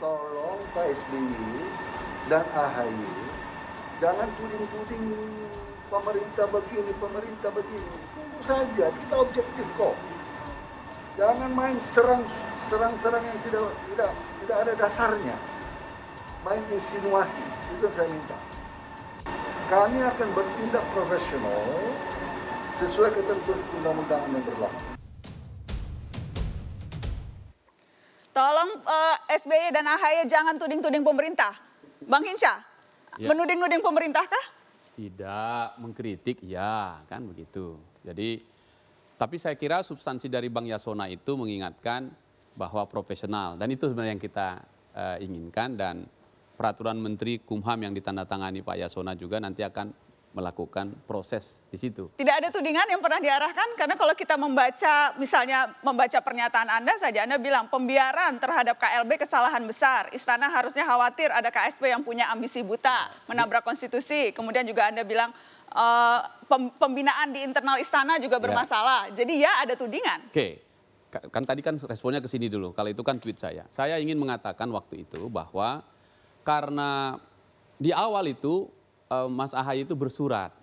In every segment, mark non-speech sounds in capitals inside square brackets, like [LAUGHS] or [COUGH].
tolong Pak SBY dan AHY jangan tuding-tuding pemerintah begini, pemerintah begini. Tunggu saja, kita objektif kok. Jangan main serang serang-serang yang tidak tidak tidak ada dasarnya. Main insinuasi, itu yang saya minta. Kami akan bertindak profesional sesuai ketentuan undang-undang yang berlaku. Tolong uh, eh, SBY dan AHY jangan tuding-tuding pemerintah. Bang Hinca, ya. menuding-nuding pemerintah kah? Tidak, mengkritik ya, kan begitu. Jadi, tapi saya kira substansi dari Bang Yasona itu mengingatkan bahwa profesional. Dan itu sebenarnya yang kita uh, inginkan dan peraturan Menteri Kumham yang ditandatangani Pak Yasona juga nanti akan melakukan proses di situ. Tidak ada tudingan yang pernah diarahkan karena kalau kita membaca misalnya membaca pernyataan Anda saja Anda bilang pembiaran terhadap KLB kesalahan besar. Istana harusnya khawatir ada KSP yang punya ambisi buta, menabrak konstitusi. Kemudian juga Anda bilang uh, pembinaan di internal istana juga ya. bermasalah. Ya. Jadi ya ada tudingan. Oke. Kan tadi kan responnya ke sini dulu. Kalau itu kan tweet saya. Saya ingin mengatakan waktu itu bahwa karena di awal itu Eh, Mas Ahaye itu bersurat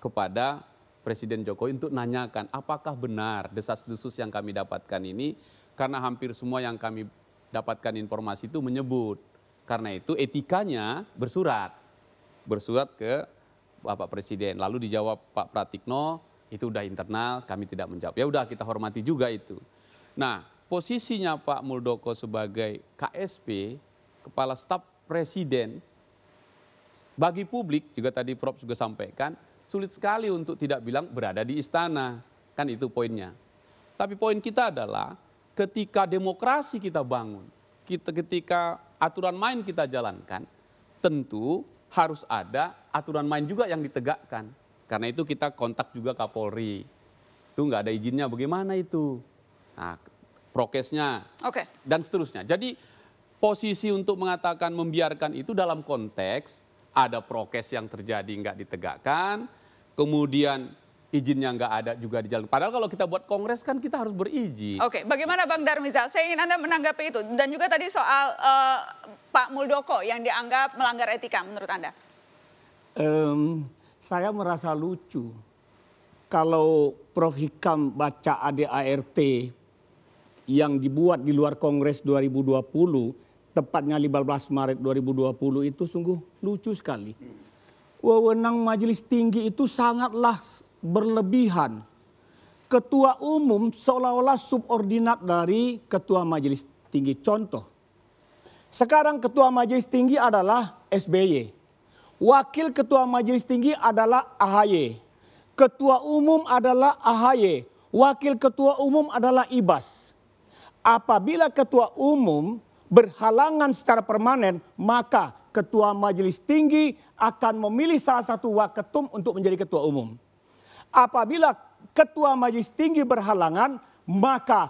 kepada Presiden Jokowi untuk nanyakan apakah benar desas-desus yang kami dapatkan ini karena hampir semua yang kami dapatkan informasi itu menyebut. Karena itu etikanya bersurat. Bersurat ke Bapak Presiden. Lalu dijawab Pak Pratikno, itu udah internal, kami tidak menjawab. Ya udah kita hormati juga itu. Nah, posisinya Pak Muldoko sebagai KSP, Kepala Staf Presiden, bagi publik juga tadi Prof juga sampaikan sulit sekali untuk tidak bilang berada di istana kan itu poinnya. Tapi poin kita adalah ketika demokrasi kita bangun, kita ketika aturan main kita jalankan, tentu harus ada aturan main juga yang ditegakkan. Karena itu kita kontak juga Kapolri. Itu nggak ada izinnya bagaimana itu? Nah, prokesnya okay. dan seterusnya. Jadi posisi untuk mengatakan membiarkan itu dalam konteks ada prokes yang terjadi nggak ditegakkan, kemudian izinnya nggak ada juga di jalan. Padahal kalau kita buat kongres kan kita harus berizin. Oke, bagaimana Bang Darmizal? Saya ingin Anda menanggapi itu. Dan juga tadi soal uh, Pak Muldoko yang dianggap melanggar etika menurut Anda. Um, saya merasa lucu kalau Prof. Hikam baca ADART yang dibuat di luar Kongres 2020 tepatnya 15 Maret 2020 itu sungguh lucu sekali. Wewenang majelis tinggi itu sangatlah berlebihan. Ketua umum seolah-olah subordinat dari ketua majelis tinggi. Contoh, sekarang ketua majelis tinggi adalah SBY. Wakil ketua majelis tinggi adalah AHY. Ketua umum adalah AHY. Wakil ketua umum adalah IBAS. Apabila ketua umum berhalangan secara permanen, maka ketua majelis tinggi akan memilih salah satu waketum untuk menjadi ketua umum. Apabila ketua majelis tinggi berhalangan, maka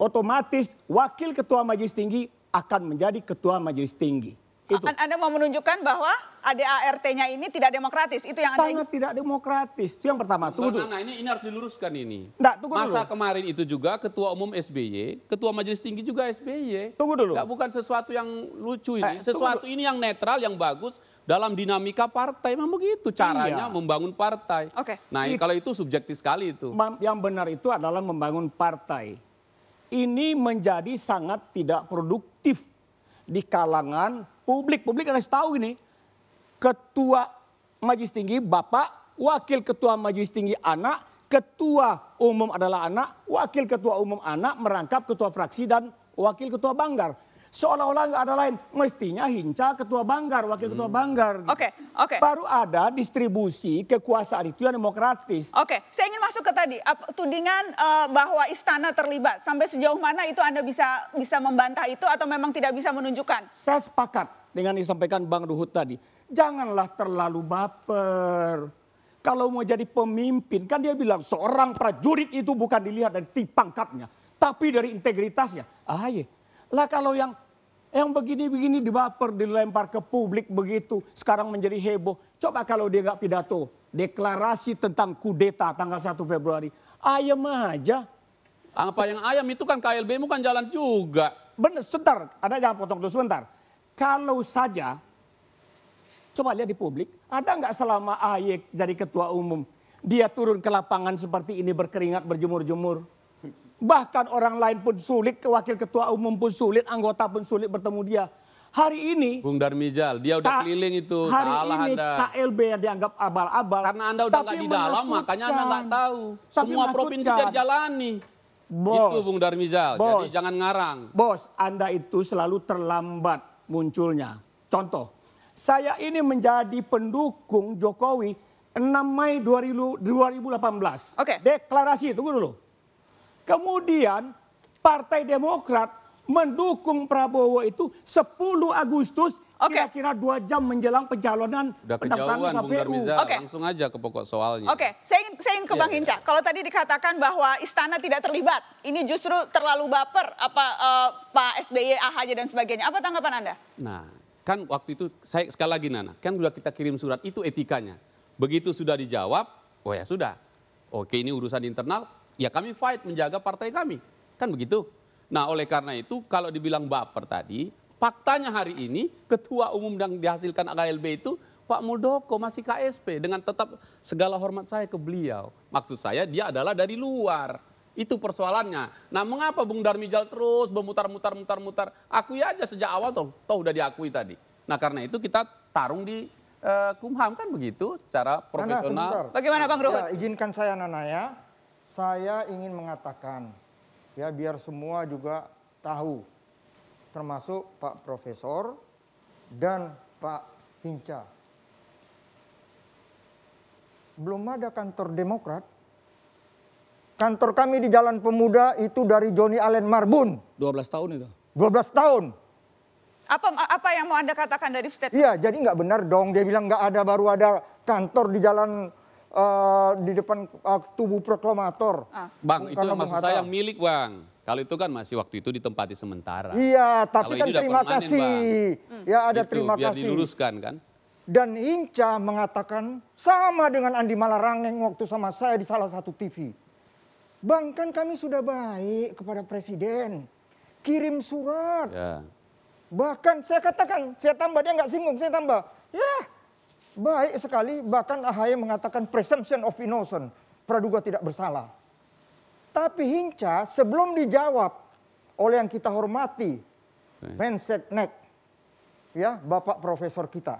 otomatis wakil ketua majelis tinggi akan menjadi ketua majelis tinggi. Itu. Anda mau menunjukkan bahwa ADART-nya ini tidak demokratis, itu yang Sangat tidak demokratis, itu yang pertama. Tunggu nah, dulu. Nah, ini, ini harus diluruskan ini. Nggak, tunggu Masa dulu. kemarin itu juga Ketua Umum SBY, Ketua Majelis Tinggi juga SBY. Tunggu dulu. Nggak, bukan sesuatu yang lucu ini, eh, sesuatu ini yang netral, yang bagus, dalam dinamika partai memang begitu caranya iya. membangun partai. Oke. Okay. Nah, itu, kalau itu subjektif sekali itu. Yang benar itu adalah membangun partai. Ini menjadi sangat tidak produktif di kalangan publik. Publik harus tahu ini. Ketua Majelis Tinggi Bapak, Wakil Ketua Majelis Tinggi Anak, Ketua Umum adalah anak, Wakil Ketua Umum anak merangkap Ketua Fraksi dan Wakil Ketua Banggar seolah-olah nggak ada lain. Mestinya Hinca ketua Banggar, wakil hmm. ketua Banggar. Oke, gitu. oke. Okay, Baru ada distribusi kekuasaan itu yang demokratis. Oke, okay. saya ingin masuk ke tadi tudingan uh, bahwa istana terlibat. Sampai sejauh mana itu Anda bisa bisa membantah itu atau memang tidak bisa menunjukkan? Saya sepakat dengan yang disampaikan Bang Ruhut tadi. Janganlah terlalu baper kalau mau jadi pemimpin kan dia bilang seorang prajurit itu bukan dilihat dari pangkatnya tapi dari integritasnya. Ah, iya. Lah kalau yang yang begini-begini dibaper, dilempar ke publik begitu, sekarang menjadi heboh. Coba kalau dia nggak pidato, deklarasi tentang kudeta tanggal 1 Februari. Ayam aja. Apa yang ayam itu kan KLBMU bukan jalan juga. Benar, sebentar. Ada jangan potong dulu sebentar. Kalau saja, coba lihat di publik, ada nggak selama ayek jadi ketua umum, dia turun ke lapangan seperti ini berkeringat berjemur-jemur. Bahkan orang lain pun sulit, wakil ketua umum pun sulit, anggota pun sulit bertemu dia. Hari ini Bung Darmijal, dia udah keliling itu. Hari ini anda. KLB yang dianggap abal-abal. Karena Anda udah nggak di dalam, makanya Anda nggak kan. tahu. Tapi Semua provinsi kan. dia jalani. Bos, itu Bung Darmijal. bos, jadi jangan ngarang. Bos, Anda itu selalu terlambat munculnya. Contoh, saya ini menjadi pendukung Jokowi 6 Mei 2018. Oke. Okay. Deklarasi, tunggu dulu. Kemudian Partai Demokrat mendukung Prabowo itu 10 Agustus kira kira-kira dua jam menjelang pencalonan Udah pendaftaran KPU. Okay. Langsung aja ke pokok soalnya. Oke, okay. saya ingin, saya ingin ke yeah, Bang iya. Hinca. Yeah. Kalau tadi dikatakan bahwa istana tidak terlibat, ini justru terlalu baper apa uh, Pak SBY, AHY dan sebagainya. Apa tanggapan Anda? Nah, kan waktu itu saya sekali lagi Nana, kan sudah kita kirim surat itu etikanya. Begitu sudah dijawab, oh ya sudah. Oke, ini urusan internal, ya kami fight menjaga partai kami. Kan begitu. Nah oleh karena itu kalau dibilang baper tadi, faktanya hari ini ketua umum yang dihasilkan AKLB itu Pak Muldoko masih KSP dengan tetap segala hormat saya ke beliau. Maksud saya dia adalah dari luar. Itu persoalannya. Nah mengapa Bung Darmijal terus memutar mutar mutar mutar Akui aja sejak awal toh, toh udah diakui tadi. Nah karena itu kita tarung di uh, Kumham kan begitu secara profesional. Nana, Bagaimana Bang Ruhut? Ya, izinkan saya Nana ya saya ingin mengatakan ya biar semua juga tahu termasuk Pak Profesor dan Pak Hinca. Belum ada kantor Demokrat. Kantor kami di Jalan Pemuda itu dari Joni Allen Marbun. 12 tahun itu. 12 tahun. Apa apa yang mau Anda katakan dari statement? Iya, jadi nggak benar dong. Dia bilang nggak ada baru ada kantor di Jalan Eh, di depan uh, tubuh proklamator. Ah. Bang, itu maksud saya yang milik Bang. Kalau itu kan masih waktu itu ditempati sementara. Iya, tapi Kalau kan terima kasih. Bang. Hmm. Ya ada itu, terima biar kasih. diluruskan kan. Dan Inca mengatakan sama dengan Andi Malarangeng waktu sama saya di salah satu TV. Bang, kan kami sudah baik kepada Presiden. Kirim surat. Ya. Bahkan saya katakan, saya tambah, dia nggak singgung, saya tambah. Ya, Baik sekali, bahkan AHY mengatakan presumption of innocence praduga tidak bersalah. Tapi Hinca sebelum dijawab oleh yang kita hormati, Nek ya Bapak Profesor kita,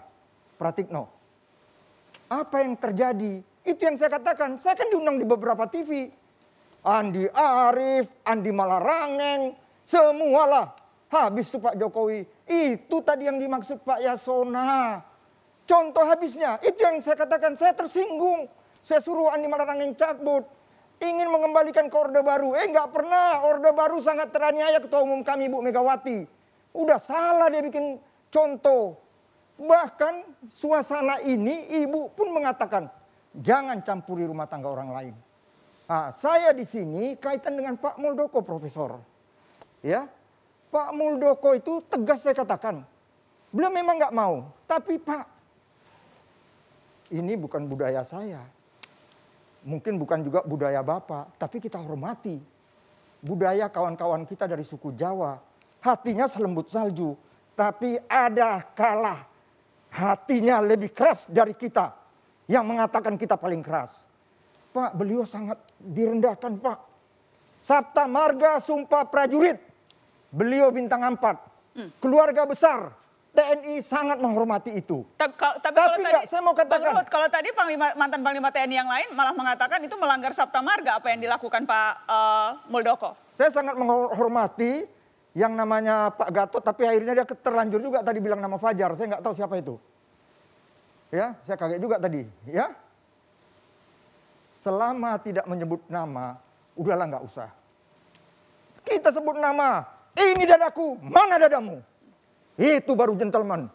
Pratikno. Apa yang terjadi? Itu yang saya katakan, saya kan diundang di beberapa TV. Andi Arief, Andi Malarangeng, semualah. Habis itu Pak Jokowi. Itu tadi yang dimaksud Pak Yasona. Contoh habisnya, itu yang saya katakan, saya tersinggung. Saya suruh Andi Malarang yang cabut. Ingin mengembalikan ke Orde Baru. Eh nggak pernah, Orde Baru sangat teraniaya ketua umum kami Bu Megawati. Udah salah dia bikin contoh. Bahkan suasana ini ibu pun mengatakan, jangan campuri rumah tangga orang lain. Nah, saya di sini kaitan dengan Pak Muldoko Profesor. Ya, Pak Muldoko itu tegas saya katakan. Beliau memang nggak mau, tapi Pak ini bukan budaya saya. Mungkin bukan juga budaya Bapak, tapi kita hormati budaya kawan-kawan kita dari suku Jawa. Hatinya selembut salju, tapi ada kalah hatinya lebih keras dari kita yang mengatakan kita paling keras. Pak, beliau sangat direndahkan, Pak. Sabta Marga Sumpah Prajurit. Beliau bintang empat. Hmm. Keluarga besar TNI sangat menghormati itu. Tapi, kalau, tapi, tapi kalau enggak, tadi, saya mau katakan. Bang Ruhut, kalau tadi panglima, mantan panglima TNI yang lain malah mengatakan itu melanggar sabta marga apa yang dilakukan Pak uh, Muldoko. Saya sangat menghormati yang namanya Pak Gatot, tapi akhirnya dia terlanjur juga tadi bilang nama Fajar. Saya nggak tahu siapa itu. Ya, saya kaget juga tadi. Ya, selama tidak menyebut nama, udahlah nggak usah. Kita sebut nama, ini dadaku, mana dadamu? Itu baru gentleman.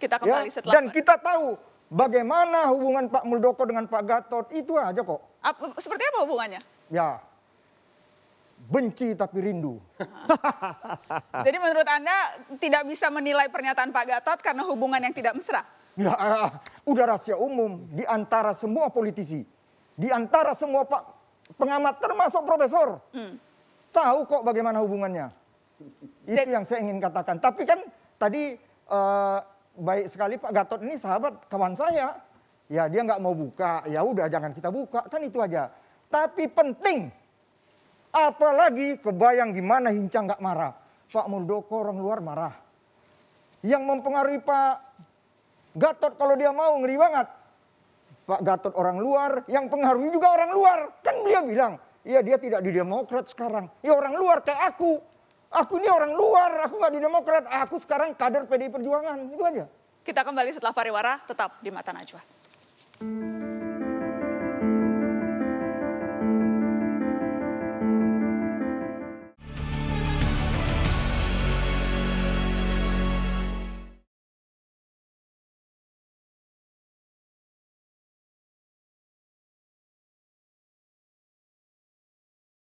Kita ya, kembali ya? setelah Dan kita tahu bagaimana hubungan Pak Muldoko dengan Pak Gatot itu aja kok. Ap seperti apa hubungannya? Ya, benci tapi rindu. [LAUGHS] Jadi menurut Anda tidak bisa menilai pernyataan Pak Gatot karena hubungan yang tidak mesra? Ya, [LAUGHS] udah rahasia umum di antara semua politisi, di antara semua pak pengamat termasuk profesor. Hmm. Tahu kok bagaimana hubungannya. [LAUGHS] Itu Jadi, yang saya ingin katakan. Tapi kan tadi uh, baik sekali Pak Gatot ini sahabat kawan saya. Ya dia nggak mau buka, ya udah jangan kita buka, kan itu aja. Tapi penting, apalagi kebayang gimana Hinca nggak marah. Pak Muldoko orang luar marah. Yang mempengaruhi Pak Gatot kalau dia mau ngeri banget. Pak Gatot orang luar, yang pengaruhi juga orang luar. Kan beliau bilang, ya dia tidak di Demokrat sekarang. Ya orang luar kayak aku. Aku ini orang luar, aku nggak di Demokrat, aku sekarang kader PDI Perjuangan, itu aja. Kita kembali setelah pariwara, tetap di Mata Najwa.